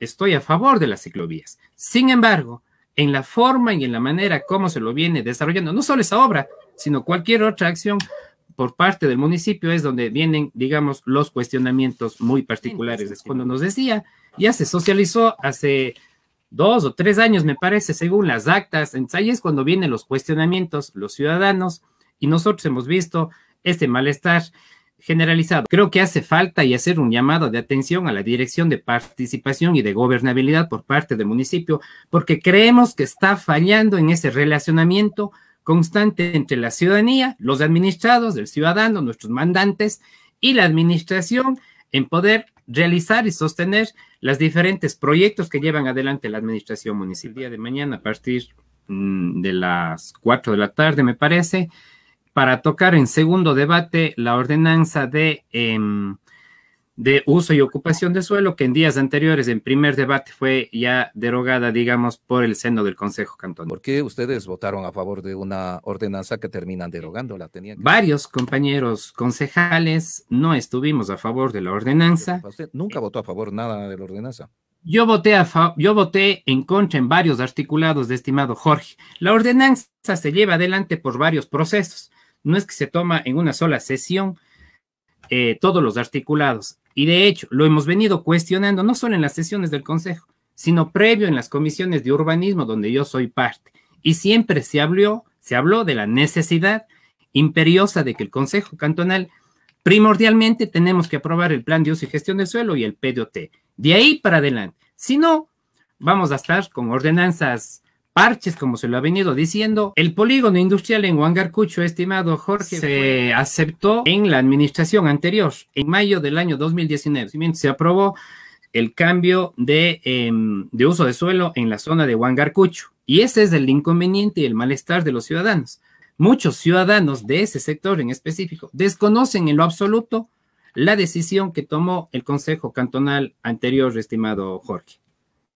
estoy a favor de las ciclovías. Sin embargo, en la forma y en la manera como se lo viene desarrollando, no solo esa obra, sino cualquier otra acción por parte del municipio es donde vienen, digamos, los cuestionamientos muy particulares. Es cuando nos decía, ya se socializó hace dos o tres años, me parece, según las actas. Entonces ahí es cuando vienen los cuestionamientos, los ciudadanos, y nosotros hemos visto este malestar generalizado. Creo que hace falta y hacer un llamado de atención a la Dirección de Participación y de Gobernabilidad por parte del municipio, porque creemos que está fallando en ese relacionamiento constante entre la ciudadanía, los administrados, el ciudadano, nuestros mandantes y la administración en poder realizar y sostener los diferentes proyectos que llevan adelante la administración municipal. El día de mañana, a partir mm, de las 4 de la tarde, me parece, para tocar en segundo debate la ordenanza de, em, de uso y ocupación de suelo que en días anteriores, en primer debate, fue ya derogada, digamos, por el seno del Consejo Cantón. ¿Por qué ustedes votaron a favor de una ordenanza que terminan derogándola? Tenían Varios compañeros concejales no estuvimos a favor de la ordenanza. ¿Usted nunca votó a favor nada de la ordenanza? Yo voté, a yo voté en contra en varios articulados de estimado Jorge. La ordenanza se lleva adelante por varios procesos no es que se toma en una sola sesión eh, todos los articulados. Y de hecho, lo hemos venido cuestionando no solo en las sesiones del Consejo, sino previo en las comisiones de urbanismo donde yo soy parte. Y siempre se habló, se habló de la necesidad imperiosa de que el Consejo Cantonal primordialmente tenemos que aprobar el plan de uso y gestión del suelo y el PDOT. De ahí para adelante. Si no, vamos a estar con ordenanzas parches, como se lo ha venido diciendo. El polígono industrial en Huangarcucho, estimado Jorge, se aceptó en la administración anterior, en mayo del año 2019. Se aprobó el cambio de, em, de uso de suelo en la zona de Huangarcucho. Y ese es el inconveniente y el malestar de los ciudadanos. Muchos ciudadanos de ese sector en específico desconocen en lo absoluto la decisión que tomó el Consejo Cantonal anterior, estimado Jorge.